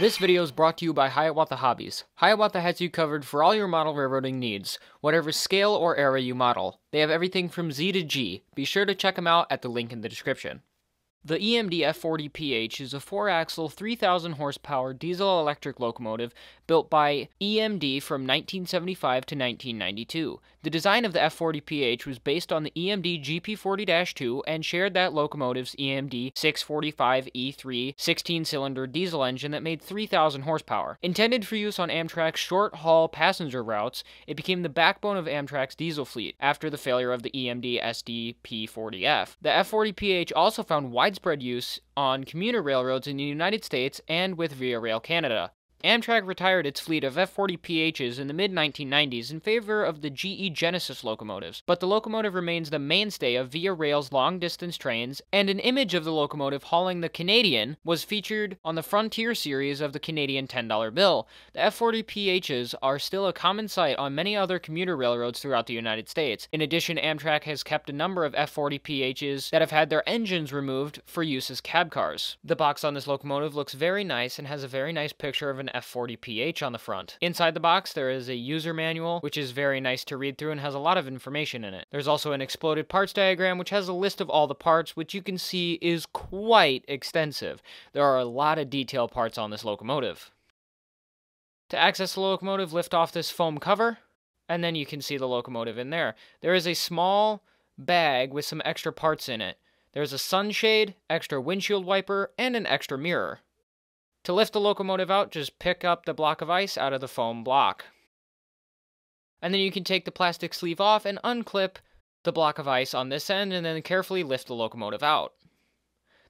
This video is brought to you by Hiawatha Hobbies. Hiawatha has you covered for all your model railroading needs, whatever scale or era you model. They have everything from Z to G. Be sure to check them out at the link in the description. The EMD F40PH is a 4-axle 3000 horsepower diesel-electric locomotive built by EMD from 1975 to 1992. The design of the F40PH was based on the EMD GP40-2 and shared that locomotive's EMD 645E3 16-cylinder diesel engine that made 3000 horsepower. Intended for use on Amtrak's short-haul passenger routes, it became the backbone of Amtrak's diesel fleet after the failure of the EMD SDP40F. The F40PH also found wide widespread use on commuter railroads in the United States and with Via Rail Canada. Amtrak retired its fleet of F 40PHs in the mid 1990s in favor of the GE Genesis locomotives, but the locomotive remains the mainstay of Via Rail's long distance trains, and an image of the locomotive hauling the Canadian was featured on the Frontier series of the Canadian $10 bill. The F 40PHs are still a common sight on many other commuter railroads throughout the United States. In addition, Amtrak has kept a number of F 40PHs that have had their engines removed for use as cab cars. The box on this locomotive looks very nice and has a very nice picture of an F40PH on the front. Inside the box, there is a user manual, which is very nice to read through and has a lot of information in it. There's also an exploded parts diagram, which has a list of all the parts, which you can see is quite extensive. There are a lot of detail parts on this locomotive. To access the locomotive, lift off this foam cover, and then you can see the locomotive in there. There is a small bag with some extra parts in it. There's a sunshade, extra windshield wiper, and an extra mirror. To lift the locomotive out, just pick up the block of ice out of the foam block. And then you can take the plastic sleeve off and unclip the block of ice on this end and then carefully lift the locomotive out.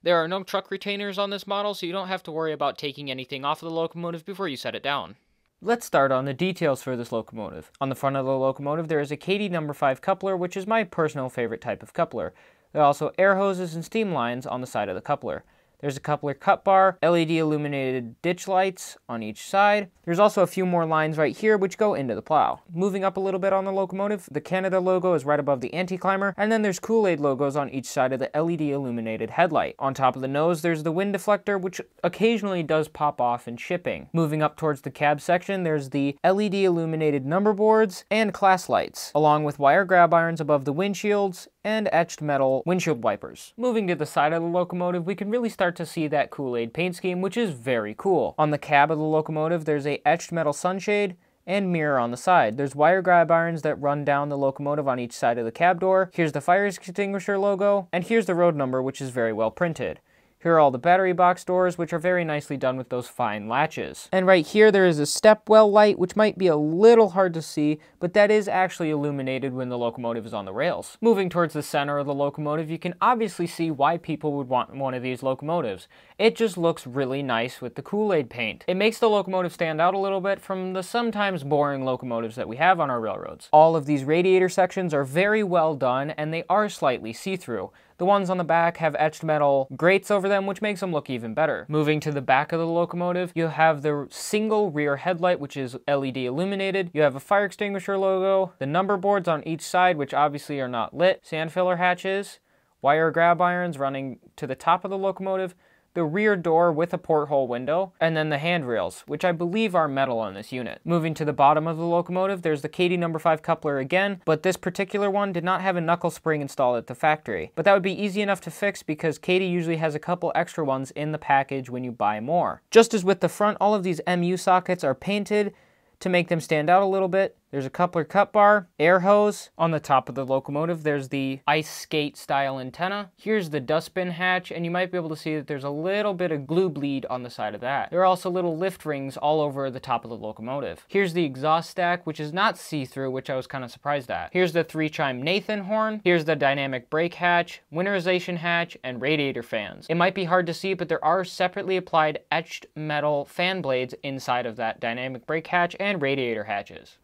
There are no truck retainers on this model, so you don't have to worry about taking anything off of the locomotive before you set it down. Let's start on the details for this locomotive. On the front of the locomotive, there is a KD number 5 coupler, which is my personal favorite type of coupler. There are also air hoses and steam lines on the side of the coupler. There's a coupler cut bar, LED illuminated ditch lights on each side. There's also a few more lines right here which go into the plow. Moving up a little bit on the locomotive, the Canada logo is right above the anti-climber, and then there's Kool-Aid logos on each side of the LED illuminated headlight. On top of the nose, there's the wind deflector, which occasionally does pop off in shipping. Moving up towards the cab section, there's the LED illuminated number boards and class lights, along with wire grab irons above the windshields and etched metal windshield wipers. Moving to the side of the locomotive, we can really start to see that Kool-Aid paint scheme, which is very cool. On the cab of the locomotive, there's a etched metal sunshade, and mirror on the side. There's wire grab irons that run down the locomotive on each side of the cab door. Here's the fire extinguisher logo, and here's the road number, which is very well printed. Here are all the battery box doors, which are very nicely done with those fine latches. And right here, there is a stepwell light, which might be a little hard to see, but that is actually illuminated when the locomotive is on the rails. Moving towards the center of the locomotive, you can obviously see why people would want one of these locomotives. It just looks really nice with the Kool-Aid paint. It makes the locomotive stand out a little bit from the sometimes boring locomotives that we have on our railroads. All of these radiator sections are very well done, and they are slightly see-through. The ones on the back have etched metal grates over them, which makes them look even better. Moving to the back of the locomotive, you have the single rear headlight, which is LED illuminated. You have a fire extinguisher logo, the number boards on each side, which obviously are not lit, sand filler hatches, wire grab irons running to the top of the locomotive, the rear door with a porthole window, and then the handrails, which I believe are metal on this unit. Moving to the bottom of the locomotive, there's the KD number 5 coupler again, but this particular one did not have a knuckle spring installed at the factory. But that would be easy enough to fix because KD usually has a couple extra ones in the package when you buy more. Just as with the front, all of these MU sockets are painted to make them stand out a little bit, there's a coupler cut bar, air hose. On the top of the locomotive, there's the ice skate style antenna. Here's the dustbin hatch, and you might be able to see that there's a little bit of glue bleed on the side of that. There are also little lift rings all over the top of the locomotive. Here's the exhaust stack, which is not see-through, which I was kind of surprised at. Here's the three-chime Nathan horn. Here's the dynamic brake hatch, winterization hatch, and radiator fans. It might be hard to see, but there are separately applied etched metal fan blades inside of that dynamic brake hatch and radiator hatches.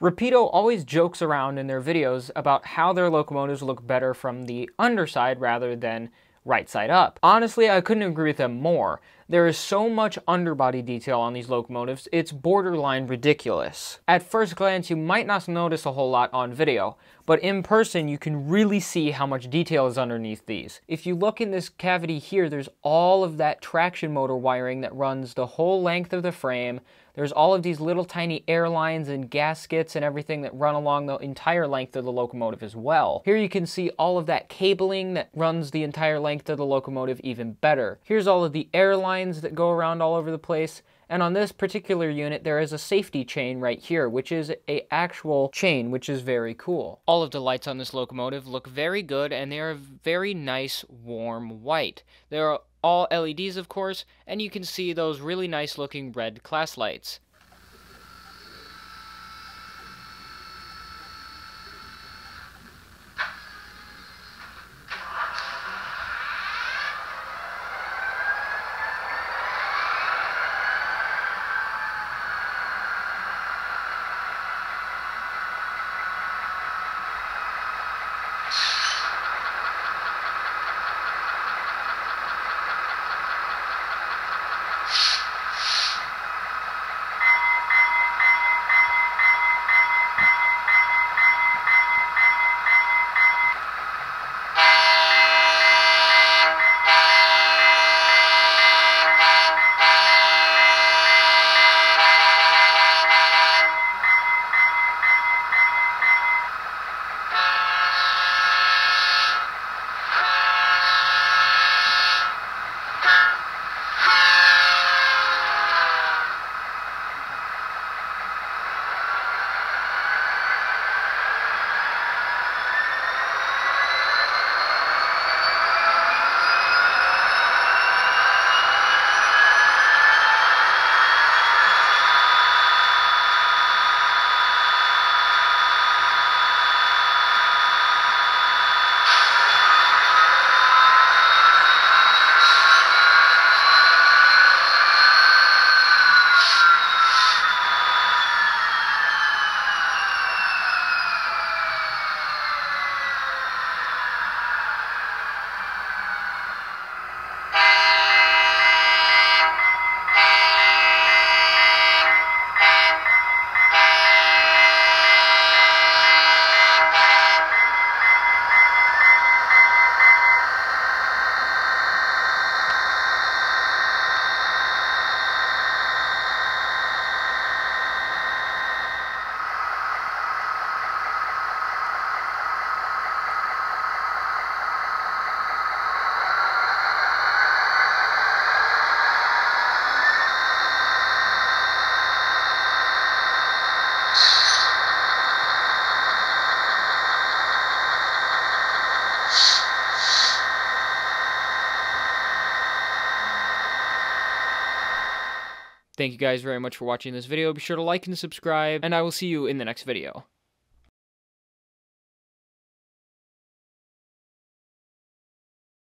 Rapido always jokes around in their videos about how their locomotives look better from the underside rather than right side up. Honestly, I couldn't agree with them more. There is so much underbody detail on these locomotives, it's borderline ridiculous. At first glance, you might not notice a whole lot on video, but in person, you can really see how much detail is underneath these. If you look in this cavity here, there's all of that traction motor wiring that runs the whole length of the frame. There's all of these little tiny air lines and gaskets and everything that run along the entire length of the locomotive as well. Here you can see all of that cabling that runs the entire length of the locomotive even better. Here's all of the air lines lines that go around all over the place. And on this particular unit, there is a safety chain right here, which is a actual chain, which is very cool. All of the lights on this locomotive look very good, and they are very nice, warm white. They are all LEDs, of course, and you can see those really nice looking red class lights. Thank you guys very much for watching this video. Be sure to like and subscribe, and I will see you in the next video.